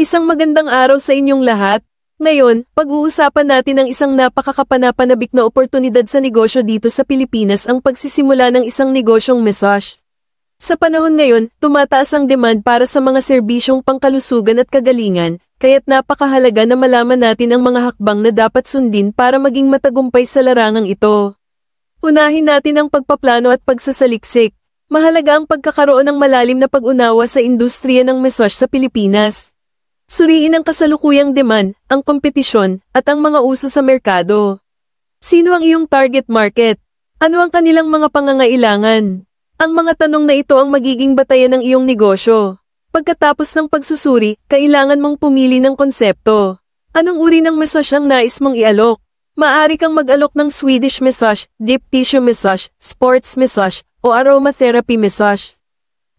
Isang magandang araw sa inyong lahat. Ngayon, pag-uusapan natin ang isang napakakapanapanabik na oportunidad sa negosyo dito sa Pilipinas ang pagsisimula ng isang negosyong massage. Sa panahon ngayon, tumataas ang demand para sa mga serbisyong pangkalusugan at kagalingan, kaya't napakahalaga na malaman natin ang mga hakbang na dapat sundin para maging matagumpay sa larangang ito. Unahin natin ang pagpaplano at pagsasaliksik. Mahalaga ang pagkakaroon ng malalim na pag-unawa sa industriya ng massage sa Pilipinas. Suriin ang kasalukuyang demand, ang kompetisyon, at ang mga uso sa merkado. Sino ang iyong target market? Ano ang kanilang mga pangangailangan? Ang mga tanong na ito ang magiging batayan ng iyong negosyo. Pagkatapos ng pagsusuri, kailangan mong pumili ng konsepto. Anong uri ng massage ang nais mong ialok? Maari kang mag-alok ng Swedish massage, deep tissue massage, sports massage, o aromatherapy massage.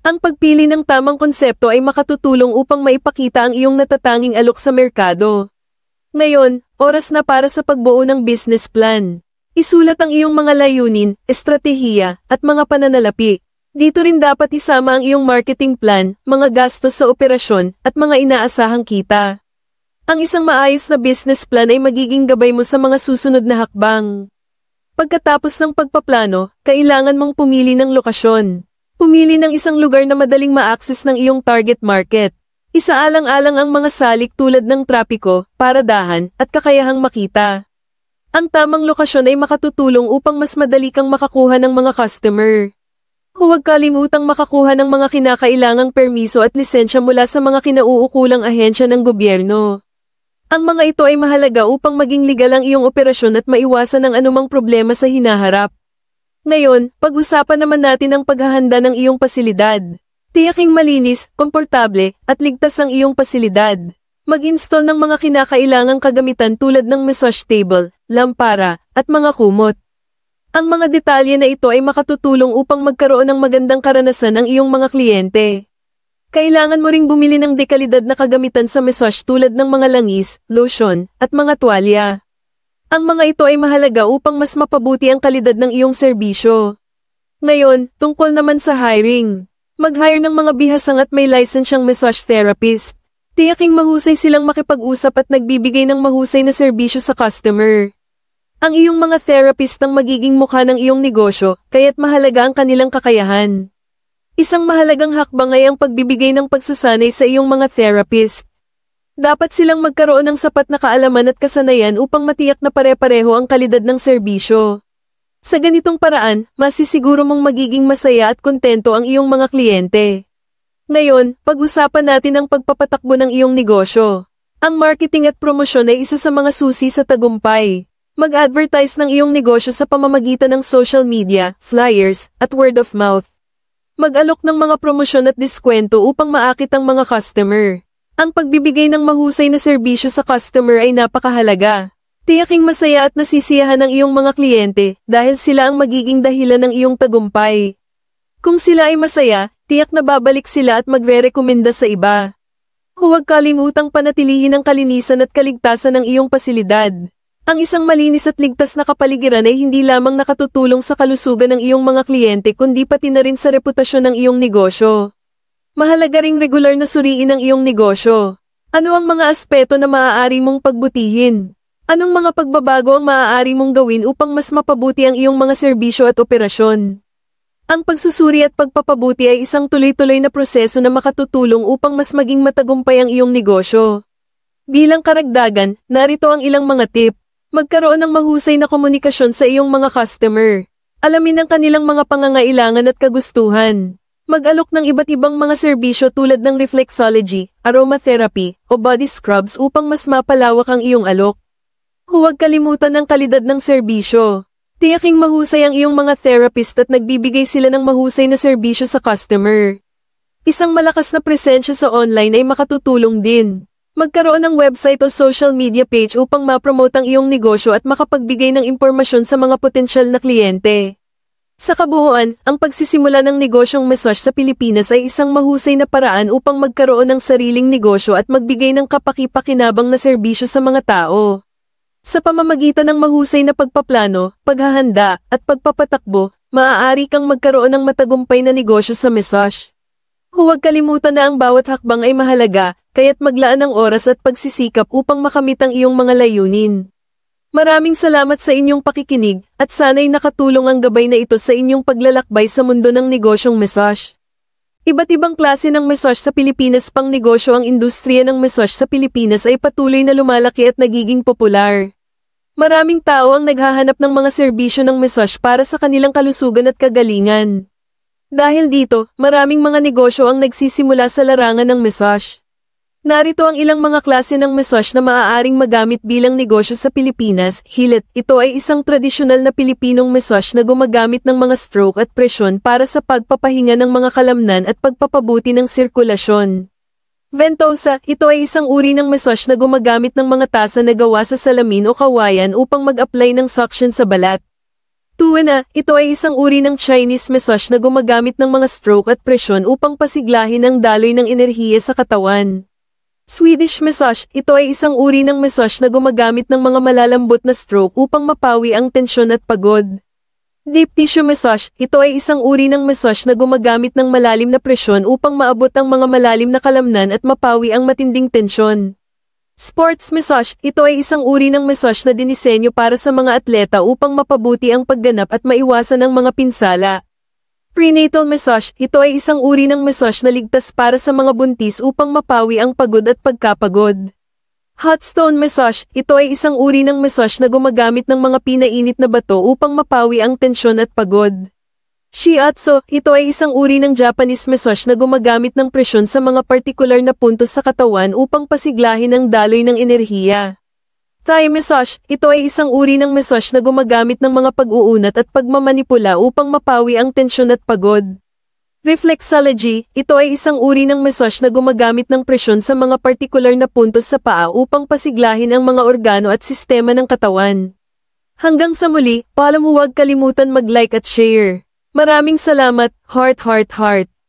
Ang pagpili ng tamang konsepto ay makatutulong upang maipakita ang iyong natatanging alok sa merkado. Ngayon, oras na para sa pagbuo ng business plan. Isulat ang iyong mga layunin, estratehiya, at mga pananalapi. Dito rin dapat isama ang iyong marketing plan, mga gastos sa operasyon, at mga inaasahang kita. Ang isang maayos na business plan ay magiging gabay mo sa mga susunod na hakbang. Pagkatapos ng pagpaplano, kailangan mong pumili ng lokasyon. Pumili ng isang lugar na madaling ma-access ng iyong target market. Isaalang-alang ang mga salik tulad ng trapiko, paradahan, at kakayahang makita. Ang tamang lokasyon ay makatutulong upang mas madali kang makakuha ng mga customer. Huwag kalimutang makakuha ng mga kinakailangang permiso at lisensya mula sa mga kinauukulang ahensya ng gobyerno. Ang mga ito ay mahalaga upang maging legal ang iyong operasyon at maiwasan ang anumang problema sa hinaharap. Ngayon, pag-usapan naman natin ang paghahanda ng iyong pasilidad. Tiyaking malinis, komportable, at ligtas ang iyong pasilidad. Mag-install ng mga kinakailangang kagamitan tulad ng massage table, lampara, at mga kumot. Ang mga detalye na ito ay makatutulong upang magkaroon ng magandang karanasan ang iyong mga kliyente. Kailangan mo ring bumili ng dekalidad na kagamitan sa massage tulad ng mga langis, lotion, at mga tuwalya. Ang mga ito ay mahalaga upang mas mapabuti ang kalidad ng iyong serbisyo. Ngayon, tungkol naman sa hiring. Mag-hire ng mga bihasang at may lisensyang massage therapist. Tiyaking mahusay silang makipag-usap at nagbibigay ng mahusay na serbisyo sa customer. Ang iyong mga therapist ang magiging mukha ng iyong negosyo, kaya't mahalaga ang kanilang kakayahan. Isang mahalagang hakbang ay ang pagbibigay ng pagsasanay sa iyong mga therapist. Dapat silang magkaroon ng sapat na kaalaman at kasanayan upang matiyak na pare-pareho ang kalidad ng serbisyo. Sa ganitong paraan, masisiguro mong magiging masaya at kontento ang iyong mga kliyente. Ngayon, pag-usapan natin ang pagpapatakbo ng iyong negosyo. Ang marketing at promosyon ay isa sa mga susi sa tagumpay. Mag-advertise ng iyong negosyo sa pamamagitan ng social media, flyers, at word of mouth. Mag-alok ng mga promosyon at diskwento upang maakit ang mga customer. Ang pagbibigay ng mahusay na serbisyo sa customer ay napakahalaga. Tiyaking masaya at nasisiyahan ang iyong mga kliyente dahil sila ang magiging dahilan ng iyong tagumpay. Kung sila ay masaya, tiyak na babalik sila at magre-rekomenda sa iba. Huwag kalimutang panatilihin ang kalinisan at kaligtasan ng iyong pasilidad. Ang isang malinis at ligtas na kapaligiran ay hindi lamang nakatutulong sa kalusugan ng iyong mga kliyente kundi pati na rin sa reputasyon ng iyong negosyo mahalaga ring regular na suriin ang iyong negosyo. Ano ang mga aspeto na maaari mong pagbutihin? Anong mga pagbabago ang maaari mong gawin upang mas mapabuti ang iyong mga serbisyo at operasyon? Ang pagsusuri at pagpapabuti ay isang tuloy-tuloy na proseso na makatutulong upang mas maging matagumpay ang iyong negosyo. Bilang karagdagan, narito ang ilang mga tip. Magkaroon ng mahusay na komunikasyon sa iyong mga customer. Alamin ang kanilang mga pangangailangan at kagustuhan. Mag-alok ng iba't ibang mga serbisyo tulad ng reflexology, aromatherapy, o body scrubs upang mas mapalawak ang iyong alok. Huwag kalimutan ang kalidad ng serbisyo. Tiyaking mahusay ang iyong mga therapist at nagbibigay sila ng mahusay na serbisyo sa customer. Isang malakas na presensya sa online ay makatutulong din. Magkaroon ng website o social media page upang mapromote ang iyong negosyo at makapagbigay ng impormasyon sa mga potensyal na kliyente. Sa kabuuan, ang pagsisimula ng negosyong massage sa Pilipinas ay isang mahusay na paraan upang magkaroon ng sariling negosyo at magbigay ng kapaki-pakinabang na serbisyo sa mga tao. Sa pamamagitan ng mahusay na pagpaplano, paghahanda, at pagpapatakbo, maaari kang magkaroon ng matagumpay na negosyo sa massage. Huwag kalimutan na ang bawat hakbang ay mahalaga, kaya't maglaan ng oras at pagsisikap upang makamit ang iyong mga layunin. Maraming salamat sa inyong pakikinig, at sana'y nakatulong ang gabay na ito sa inyong paglalakbay sa mundo ng negosyong massage. Iba't ibang klase ng massage sa Pilipinas pang negosyo ang industriya ng massage sa Pilipinas ay patuloy na lumalaki at nagiging popular. Maraming tao ang naghahanap ng mga serbisyo ng massage para sa kanilang kalusugan at kagalingan. Dahil dito, maraming mga negosyo ang nagsisimula sa larangan ng massage. Narito ang ilang mga klase ng massage na maaaring magamit bilang negosyo sa Pilipinas. Hilit, ito ay isang tradisyonal na Pilipinong massage na gumagamit ng mga stroke at presyon para sa pagpapahinga ng mga kalamnan at pagpapabuti ng sirkulasyon. Ventosa, ito ay isang uri ng massage na gumagamit ng mga tasa na gawa sa salamin o kawayan upang mag-apply ng suction sa balat. Tuwena, ito ay isang uri ng Chinese massage na gumagamit ng mga stroke at presyon upang pasiglahin ang daloy ng enerhiya sa katawan. Swedish massage, ito ay isang uri ng massage na gumagamit ng mga malalambot na stroke upang mapawi ang tensyon at pagod. Deep tissue massage, ito ay isang uri ng massage na gumagamit ng malalim na presyon upang maabot ang mga malalim na kalamnan at mapawi ang matinding tensyon. Sports massage, ito ay isang uri ng massage na dinisenyo para sa mga atleta upang mapabuti ang pagganap at maiwasan ang mga pinsala. Prenatal massage, ito ay isang uri ng massage na ligtas para sa mga buntis upang mapawi ang pagod at pagkapagod. Hot stone massage, ito ay isang uri ng massage na gumagamit ng mga pinainit na bato upang mapawi ang tensyon at pagod. Shiatsu, ito ay isang uri ng Japanese massage na gumagamit ng presyon sa mga partikular na puntos sa katawan upang pasiglahin ang daloy ng enerhiya. Thai massage, ito ay isang uri ng massage na gumagamit ng mga pag-uunat at pagmamanipula upang mapawi ang tensyon at pagod. Reflexology, ito ay isang uri ng massage na gumagamit ng presyon sa mga partikular na puntos sa paa upang pasiglahin ang mga organo at sistema ng katawan. Hanggang sa muli, paalam huwag kalimutan mag-like at share. Maraming salamat, heart heart heart.